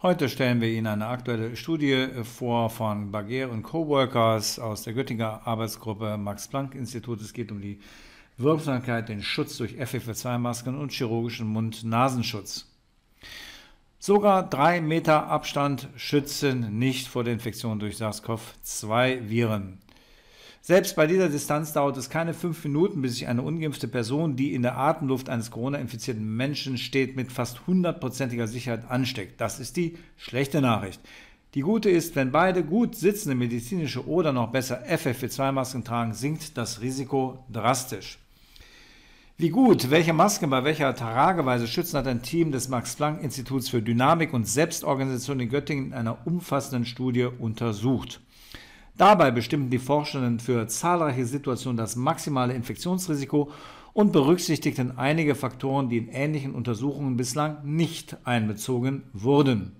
Heute stellen wir Ihnen eine aktuelle Studie äh, vor von Baguer und Coworkers aus der Göttinger Arbeitsgruppe Max-Planck-Institut. Es geht um die Wirksamkeit, den Schutz durch FFP2-Masken und chirurgischen Mund-Nasenschutz. Sogar drei Meter Abstand schützen nicht vor der Infektion durch SARS-CoV-2-Viren. Selbst bei dieser Distanz dauert es keine fünf Minuten, bis sich eine ungeimpfte Person, die in der Atemluft eines Corona-infizierten Menschen steht, mit fast hundertprozentiger Sicherheit ansteckt. Das ist die schlechte Nachricht. Die gute ist, wenn beide gut sitzende medizinische oder noch besser FFP2-Masken tragen, sinkt das Risiko drastisch. Wie gut, welche Masken bei welcher Trageweise schützen, hat ein Team des Max-Planck-Instituts für Dynamik und Selbstorganisation in Göttingen in einer umfassenden Studie untersucht. Dabei bestimmten die Forschenden für zahlreiche Situationen das maximale Infektionsrisiko und berücksichtigten einige Faktoren, die in ähnlichen Untersuchungen bislang nicht einbezogen wurden.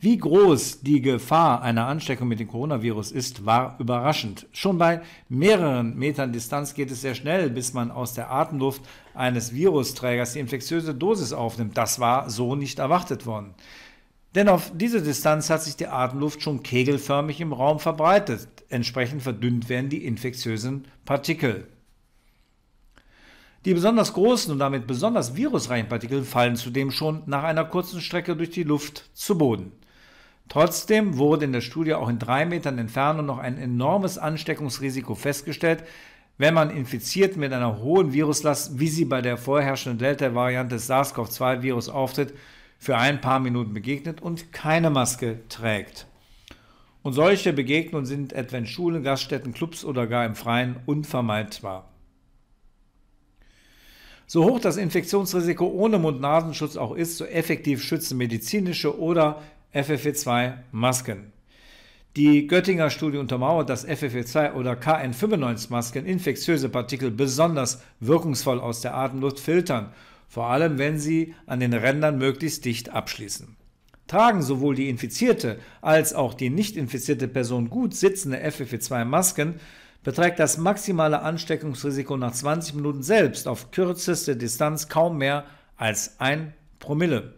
Wie groß die Gefahr einer Ansteckung mit dem Coronavirus ist, war überraschend. Schon bei mehreren Metern Distanz geht es sehr schnell, bis man aus der Atemluft eines Virusträgers die infektiöse Dosis aufnimmt. Das war so nicht erwartet worden. Denn auf diese Distanz hat sich die Atemluft schon kegelförmig im Raum verbreitet. Entsprechend verdünnt werden die infektiösen Partikel. Die besonders großen und damit besonders virusreichen Partikel fallen zudem schon nach einer kurzen Strecke durch die Luft zu Boden. Trotzdem wurde in der Studie auch in drei Metern Entfernung noch ein enormes Ansteckungsrisiko festgestellt, wenn man infiziert mit einer hohen Viruslast, wie sie bei der vorherrschenden Delta-Variante des SARS-CoV-2-Virus auftritt, für ein paar Minuten begegnet und keine Maske trägt. Und solche Begegnungen sind etwa in Schulen, Gaststätten, Clubs oder gar im Freien unvermeidbar. So hoch das Infektionsrisiko ohne Mund-Nasenschutz auch ist, so effektiv schützen medizinische oder FFP2-Masken. Die Göttinger Studie untermauert, dass FFP2 oder KN95-Masken infektiöse Partikel besonders wirkungsvoll aus der Atemluft filtern vor allem wenn sie an den Rändern möglichst dicht abschließen. Tragen sowohl die infizierte als auch die nicht infizierte Person gut sitzende FFP2-Masken, beträgt das maximale Ansteckungsrisiko nach 20 Minuten selbst auf kürzeste Distanz kaum mehr als ein Promille.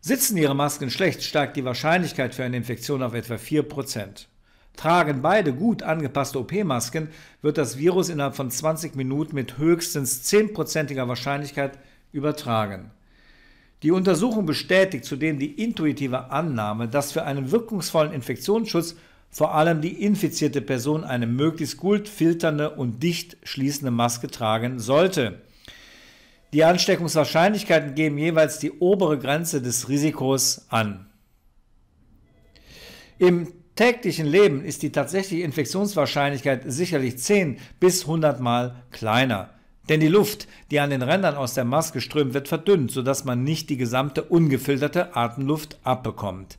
Sitzen Ihre Masken schlecht, steigt die Wahrscheinlichkeit für eine Infektion auf etwa 4%. Tragen beide gut angepasste OP-Masken, wird das Virus innerhalb von 20 Minuten mit höchstens 10%iger Wahrscheinlichkeit übertragen. Die Untersuchung bestätigt zudem die intuitive Annahme, dass für einen wirkungsvollen Infektionsschutz vor allem die infizierte Person eine möglichst gut filternde und dicht schließende Maske tragen sollte. Die Ansteckungswahrscheinlichkeiten geben jeweils die obere Grenze des Risikos an. Im täglichen Leben ist die tatsächliche Infektionswahrscheinlichkeit sicherlich 10 bis 100 Mal kleiner. Denn die Luft, die an den Rändern aus der Maske strömt, wird verdünnt, sodass man nicht die gesamte ungefilterte Atemluft abbekommt.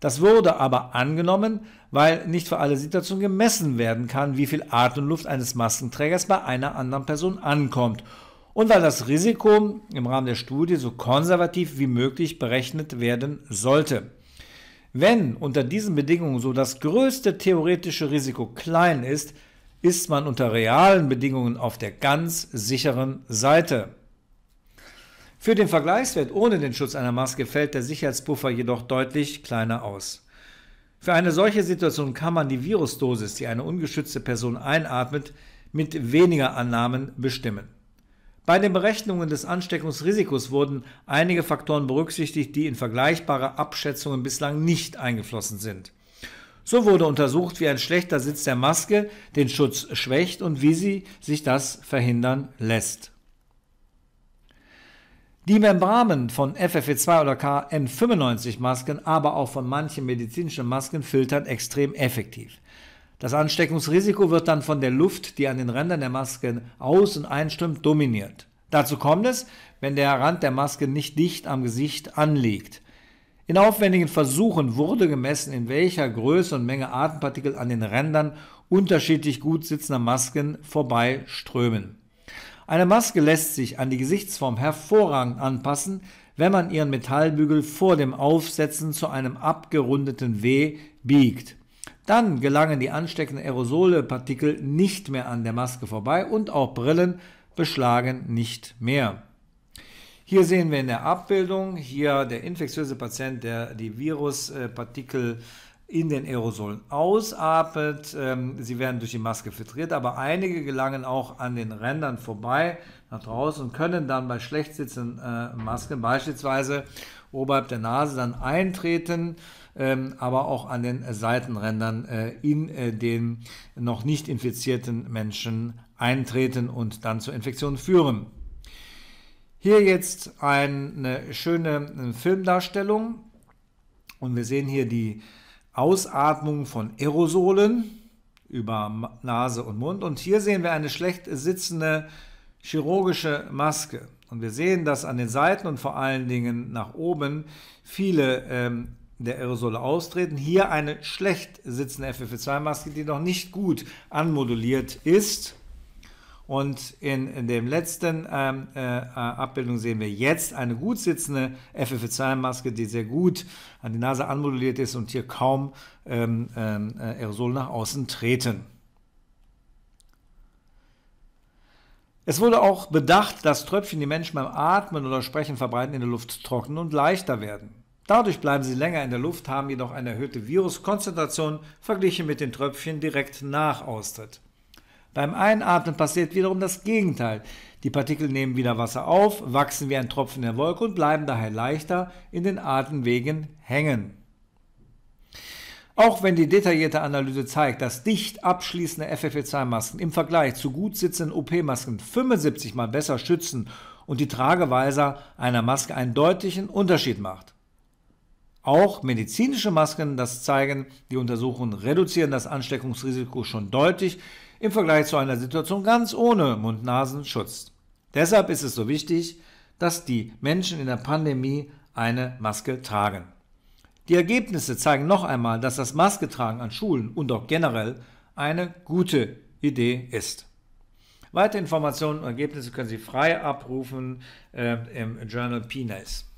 Das wurde aber angenommen, weil nicht für alle Situationen gemessen werden kann, wie viel Atemluft eines Maskenträgers bei einer anderen Person ankommt und weil das Risiko im Rahmen der Studie so konservativ wie möglich berechnet werden sollte. Wenn unter diesen Bedingungen so das größte theoretische Risiko klein ist, ist man unter realen Bedingungen auf der ganz sicheren Seite. Für den Vergleichswert ohne den Schutz einer Maske fällt der Sicherheitspuffer jedoch deutlich kleiner aus. Für eine solche Situation kann man die Virusdosis, die eine ungeschützte Person einatmet, mit weniger Annahmen bestimmen. Bei den Berechnungen des Ansteckungsrisikos wurden einige Faktoren berücksichtigt, die in vergleichbare Abschätzungen bislang nicht eingeflossen sind. So wurde untersucht, wie ein schlechter Sitz der Maske den Schutz schwächt und wie sie sich das verhindern lässt. Die Membranen von FFP2 e oder KN95-Masken, aber auch von manchen medizinischen Masken filtern extrem effektiv. Das Ansteckungsrisiko wird dann von der Luft, die an den Rändern der Maske aus- und einströmt, dominiert. Dazu kommt es, wenn der Rand der Maske nicht dicht am Gesicht anliegt. In aufwendigen Versuchen wurde gemessen, in welcher Größe und Menge Atempartikel an den Rändern unterschiedlich gut sitzender Masken vorbeiströmen. Eine Maske lässt sich an die Gesichtsform hervorragend anpassen, wenn man ihren Metallbügel vor dem Aufsetzen zu einem abgerundeten W biegt. Dann gelangen die ansteckenden Aerosolepartikel nicht mehr an der Maske vorbei und auch Brillen beschlagen nicht mehr. Hier sehen wir in der Abbildung hier der infektiöse Patient, der die Viruspartikel in den Aerosolen ausatmet. Ähm, sie werden durch die Maske filtriert, aber einige gelangen auch an den Rändern vorbei nach draußen und können dann bei schlecht sitzenden äh, Masken beispielsweise oberhalb der Nase dann eintreten, ähm, aber auch an den Seitenrändern äh, in äh, den noch nicht infizierten Menschen eintreten und dann zur Infektion führen. Hier jetzt eine schöne äh, Filmdarstellung und wir sehen hier die Ausatmung von Aerosolen über Nase und Mund und hier sehen wir eine schlecht sitzende chirurgische Maske. Und wir sehen, dass an den Seiten und vor allen Dingen nach oben viele ähm, der Aerosole austreten. Hier eine schlecht sitzende FFP2-Maske, die noch nicht gut anmoduliert ist. Und in, in dem letzten ähm, äh, Abbildung sehen wir jetzt eine gut sitzende FFP2-Maske, die sehr gut an die Nase anmoduliert ist und hier kaum ähm, ähm äh, Aerosole nach außen treten. Es wurde auch bedacht, dass Tröpfchen, die Menschen beim Atmen oder Sprechen verbreiten, in der Luft trocken und leichter werden. Dadurch bleiben sie länger in der Luft, haben jedoch eine erhöhte Viruskonzentration verglichen mit den Tröpfchen direkt nach Austritt. Beim Einatmen passiert wiederum das Gegenteil. Die Partikel nehmen wieder Wasser auf, wachsen wie ein Tropfen in der Wolke und bleiben daher leichter in den Atemwegen hängen. Auch wenn die detaillierte Analyse zeigt, dass dicht abschließende FFP2-Masken im Vergleich zu gut sitzenden OP-Masken 75 mal besser schützen und die Trageweise einer Maske einen deutlichen Unterschied macht. Auch medizinische Masken, das zeigen die Untersuchungen, reduzieren das Ansteckungsrisiko schon deutlich im Vergleich zu einer Situation ganz ohne Mund-Nasen-Schutz. Deshalb ist es so wichtig, dass die Menschen in der Pandemie eine Maske tragen. Die Ergebnisse zeigen noch einmal, dass das Masketragen an Schulen und auch generell eine gute Idee ist. Weitere Informationen und Ergebnisse können Sie frei abrufen äh, im Journal PNAS.